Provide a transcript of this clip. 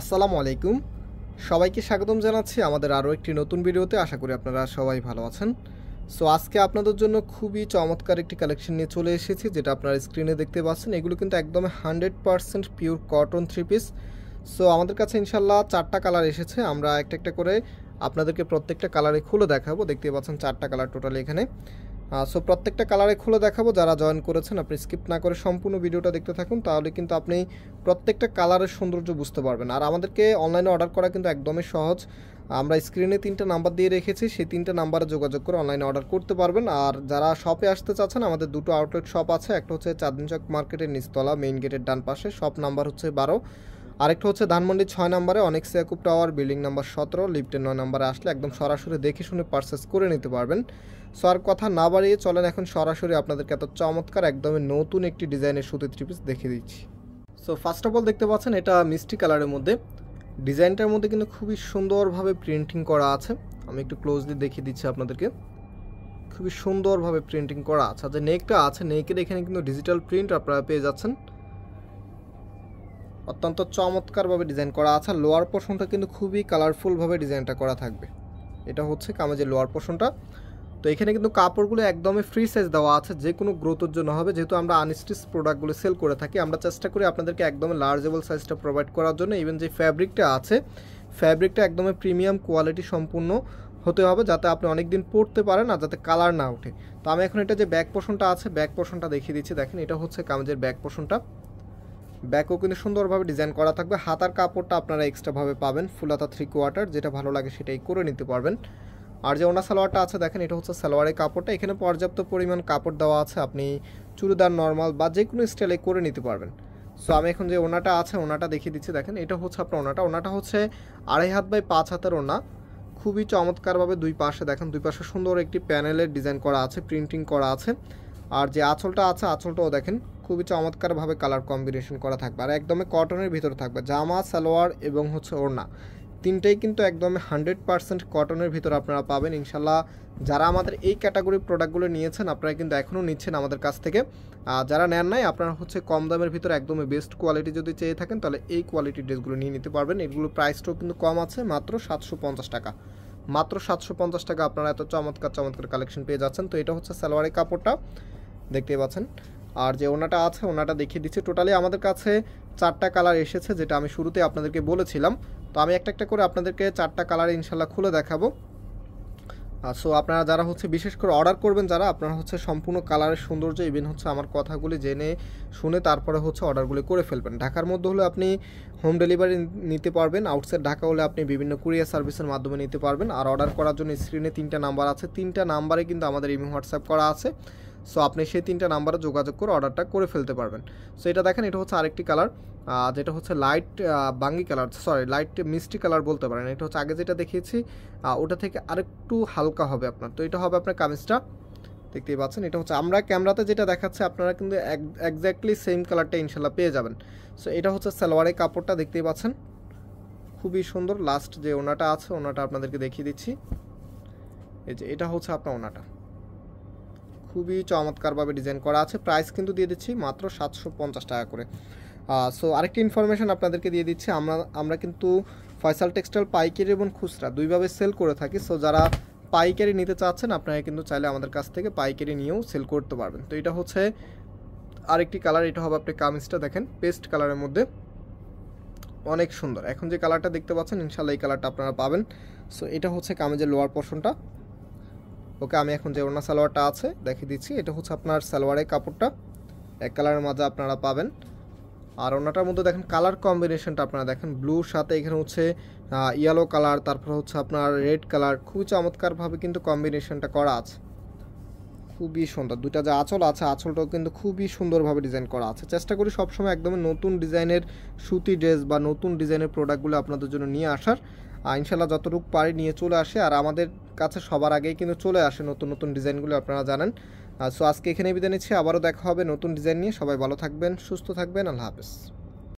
আসসালামু আলাইকুম সবাইকে স্বাগতম জানাচ্ছি আমাদের আরও একটি নতুন ভিডিওতে আশা করি আপনারা সবাই ভালো আছেন সো আজকে আপনাদের জন্য খুবই চমৎকার একটি কালেকশন নিয়ে চলে এসেছি যেটা আপনারা স্ক্রিনে দেখতে পাচ্ছেন এগুলো কিন্তু একদম hundred percent pure cotton three piece so আমাদের কাছে ইনশাল্লাহ চারটা কালার এসেছে আমরা একটা একটা করে আপনাদেরকে প্রত্যেকটা কালারে খুলে দেখাবো দেখতে পাচ্ছেন চারটা কালার টোটাল এখানে সো প্রত্যেকটা কালারে খুলে দেখাবো যারা জয়েন করেছেন আপনি স্কিপ না করে সম্পূর্ণ ভিডিওটা দেখতে থাকুন তাহলে কিন্তু আপনি প্রত্যেকটা কালারের সৌন্দর্য বুঝতে পারবেন আর আমাদেরকে অনলাইনে অর্ডার করা কিন্তু একদমই সহজ আমরা স্ক্রিনে তিনটা নাম্বার দিয়ে রেখেছি সেই তিনটা নাম্বারে যোগাযোগ করে অনলাইনে অর্ডার করতে পারবেন আর যারা শপে আসতে চাচ্ছেন আমাদের দুটো আউটলেট শপ আছে একটা হচ্ছে চাঁদিনচক মার্কেটের নিচতলা মেইন গেটের ডান পাশে শপ নাম্বার হচ্ছে বারো আরেকটা হচ্ছে ধানমন্ডি ছয় নম্বরে অনেক সিয়াকুব টাওয়ার বিল্ডিং নাম্বার সতেরো লিফটের নয় নম্বরে আসলে একদম সরাসরি দেখে শুনে পারচেস করে নিতে পারবেন সো আর কথা না বাড়িয়ে চলেন এখন সরাসরি আপনাদেরকে এত চমৎকার একদমই নতুন একটি ডিজাইনের সুতির থ্রিপিস দেখে দিচ্ছি সো ফার্স্ট অফ অল দেখতে পাচ্ছেন এটা মিষ্টি কালারের মধ্যে ডিজাইনটার মধ্যে কিন্তু খুবই সুন্দরভাবে প্রিন্টিং করা আছে আমি একটু ক্লোজলি দেখিয়ে দিচ্ছি আপনাদেরকে খুবই সুন্দরভাবে প্রিন্টিং করা আছে যে নেকটা আছে নেকের এখানে কিন্তু ডিজিটাল প্রিন্ট আপনারা পেয়ে যাচ্ছেন অত্যন্ত চমৎকারভাবে ডিজাইন করা আছে লোয়ার পোর্শনটা কিন্তু খুবই কালারফুলভাবে ডিজাইনটা করা থাকবে এটা হচ্ছে কামেজের লোয়ার পোর্শনটা তো এখানে কিন্তু কাপড়গুলো একদমই ফ্রি সাইজ দেওয়া আছে যে কোনো গ্রোথের জন্য হবে যেহেতু আমরা আনস্টিচ প্রোডাক্টগুলো সেল করে থাকি আমরা চেষ্টা করি আপনাদেরকে একদম লার্জেবল সাইজটা প্রোভাইড করার জন্য ইভেন যে ফ্যাব্রিকটা আছে ফ্যাব্রিকটা একদমই প্রিমিয়াম কোয়ালিটি সম্পূর্ণ হতে হবে যাতে আপনি অনেক দিন পরতে পারেন আর যাতে কালার না ওঠে তো আমি এখন এটা যে ব্যাক পোষণটা আছে ব্যাক পোষণটা দেখিয়ে দিচ্ছি দেখেন এটা হচ্ছে কামেজের ব্যাক পোষণটা ব্যাকও কিন্তু সুন্দরভাবে ডিজাইন করা থাকবে হাতার কাপড়টা আপনারা এক্সট্রাভাবে পাবেন ফুলাতা থ্রি কোয়ার্টার যেটা ভালো লাগে সেটাই করে নিতে পারবেন আর যে ওনা সালোয়ারটা আছে দেখেন এটা হচ্ছে সালোয়ারের কাপড়টা এখানে পর্যাপ্ত পরিমাণ কাপড় দেওয়া আছে আপনি চুড়িদার নর্মাল বা যে কোনো স্টাইলে করে নিতে পারবেন সো আমি এখন যে ওনাটা আছে ওনাটা দেখিয়ে দিচ্ছি দেখেন এটা হচ্ছে আপনার ওনাটা ওনাটা হচ্ছে আড়াই হাত বাই পাঁচ হাতের ওনা খুবই চমৎকারভাবে দুই পাশে দেখেন দুই পাশে সুন্দর একটি প্যানেলের ডিজাইন করা আছে প্রিন্টিং করা আছে আর যে আঁচলটা আছে আঁচলটাও দেখেন খুবই চমৎকারভাবে কালার কম্বিনেশন করা থাকবে আর একদমই কটনের ভিতরে থাকবে জামা সালোয়ার এবং হচ্ছে ওড়না তিনটেই কিন্তু একদম হান্ড্রেড পার্সেন্ট কটনের ভিতর আপনারা পাবেন ইনশাল্লাহ যারা আমাদের এই ক্যাটাগরির প্রোডাক্টগুলো নিয়েছেন আপনারা কিন্তু এখনও নিচ্ছেন আমাদের কাছ থেকে যারা নেন নাই আপনারা হচ্ছে কম দামের ভিতরে একদমই বেস্ট কোয়ালিটি যদি চেয়ে থাকেন তাহলে এই কোয়ালিটির ড্রেসগুলো নিয়ে নিতে পারবেন এগুলো প্রাইসটাও কিন্তু কম আছে মাত্র সাতশো টাকা মাত্র সাতশো টাকা আপনারা এত চমৎকার চমৎকার কালেকশন পেয়ে যাচ্ছেন তো এটা হচ্ছে সালোয়ারের কাপড়টা দেখতে পাচ্ছেন আর যে ওনাটা আছে ওনাটা দেখিয়ে দিচ্ছি টোটালি আমাদের কাছে চারটা কালার এসেছে যেটা আমি শুরুতে আপনাদেরকে বলেছিলাম তো আমি একটা একটা করে আপনাদেরকে চারটা কালার ইনশাল্লাহ খুলে দেখাবো সো আপনারা যারা হচ্ছে বিশেষ করে অর্ডার করবেন যারা আপনারা হচ্ছে সম্পূর্ণ কালারের সৌন্দর্য ইভেন হচ্ছে আমার কথাগুলি জেনে শুনে তারপরে হচ্ছে অর্ডারগুলি করে ফেলবেন ঢাকার মধ্যে হলে আপনি হোম ডেলিভারি নিতে পারবেন আউটসাইড ঢাকা হলে আপনি বিভিন্ন কুরিয়ার সার্ভিসের মাধ্যমে নিতে পারবেন আর অর্ডার করার জন্য স্ক্রিনে তিনটা নাম্বার আছে তিনটা নাম্বারে কিন্তু আমাদের ইমি হোয়াটসঅ্যাপ করা আছে সো আপনি সেই তিনটা নাম্বারে যোগাযোগ করে অর্ডারটা করে ফেলতে পারবেন সো এটা দেখেন এটা হচ্ছে আরেকটি কালার যেটা হচ্ছে লাইট বাঙ্গি কালার সরি লাইট মিষ্টি কালার বলতে পারেন এটা হচ্ছে আগে যেটা দেখিয়েছি ওটা থেকে আরেকটু হালকা হবে আপনার তো এটা হবে আপনার কামিজটা দেখতেই পাচ্ছেন এটা হচ্ছে আমরা ক্যামেরাতে যেটা দেখাচ্ছে আপনারা কিন্তু একজ্যাক্টলি সেম কালারটা ইনশাল্লাহ পেয়ে যাবেন সো এটা হচ্ছে সালোয়ারের কাপড়টা দেখতেই পাচ্ছেন খুবই সুন্দর লাস্ট যে ওনাটা আছে ওনাটা আপনাদেরকে দেখিয়ে দিচ্ছি এই যে এটা হচ্ছে আপনার ওনাটা খুবই চমৎকারভাবে ডিজাইন করা আছে প্রাইস কিন্তু দিয়ে দিচ্ছি মাত্র সাতশো টাকা করে সো আরেকটি ইনফরমেশান আপনাদেরকে দিয়ে দিচ্ছি আমরা আমরা কিন্তু ফয়সাল টেক্সটাইল পাইকারি এবং খুচরা দুইভাবে সেল করে থাকি সো যারা পাইকারি নিতে চাচ্ছেন আপনারা কিন্তু চাইলে আমাদের কাছ থেকে পাইকারি নিয়েও সেল করতে পারবেন তো এটা হচ্ছে আরেকটি কালার এটা হবে আপনি কামিজটা দেখেন পেস্ট কালারের মধ্যে অনেক সুন্দর এখন যে কালারটা দেখতে পাচ্ছেন ইনশাল্লাহ এই কালারটা আপনারা পাবেন সো এটা হচ্ছে কামিজের লোয়ার পোর্শনটা ওকে আমি এখন যে ওনা সালোয়ারটা আছে দেখিয়ে দিচ্ছি এটা হচ্ছে আপনার সালোয়ারের কাপড়টা এক কালারের মাঝে আপনারা পাবেন আর ওনাটার মধ্যে দেখেন কালার কম্বিনেশনটা আপনারা দেখেন ব্লুর সাথে এখানে হচ্ছে ইয়েলো কালার তারপর হচ্ছে আপনার রেড কালার খুবই চমৎকারভাবে কিন্তু কম্বিনেশনটা করা আছে খুবই সুন্দর দুইটা যে আঁচল আছে আঁচলটাও কিন্তু খুবই সুন্দরভাবে ডিজাইন করা আছে চেষ্টা করি সবসময় একদমই নতুন ডিজাইনের সুতি ড্রেস বা নতুন ডিজাইনের প্রোডাক্টগুলো আপনাদের জন্য নিয়ে আসার ইনশাল্লাহ যতটুকু পারি নিয়ে চলে আসে আর আমাদের কাছে সবার আগেই কিন্তু চলে আসে নতুন নতুন ডিজাইনগুলো আপনারা জানেন সো আজকে এখানে বিদায় নিচ্ছি আবারও দেখা হবে নতুন ডিজাইন নিয়ে সবাই ভালো থাকবেন সুস্থ থাকবেন আল্লাহ হাফেজ